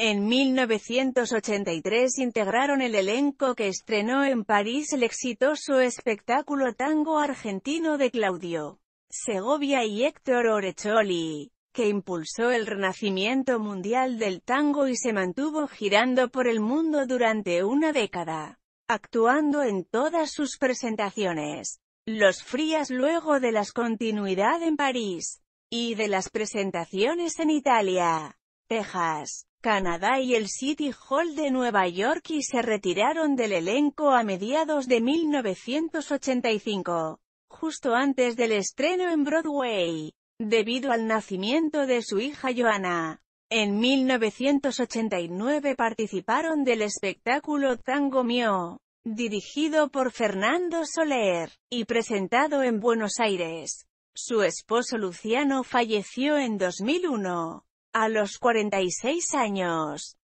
En 1983 integraron el elenco que estrenó en París el exitoso espectáculo tango argentino de Claudio Segovia y Héctor Orecholi, que impulsó el renacimiento mundial del tango y se mantuvo girando por el mundo durante una década, actuando en todas sus presentaciones. Los Frías luego de las continuidad en París, y de las presentaciones en Italia, Texas, Canadá y el City Hall de Nueva York y se retiraron del elenco a mediados de 1985, justo antes del estreno en Broadway, debido al nacimiento de su hija Joanna. En 1989 participaron del espectáculo Tango Mio, dirigido por Fernando Soler, y presentado en Buenos Aires. Su esposo Luciano falleció en 2001. A los cuarenta y seis años,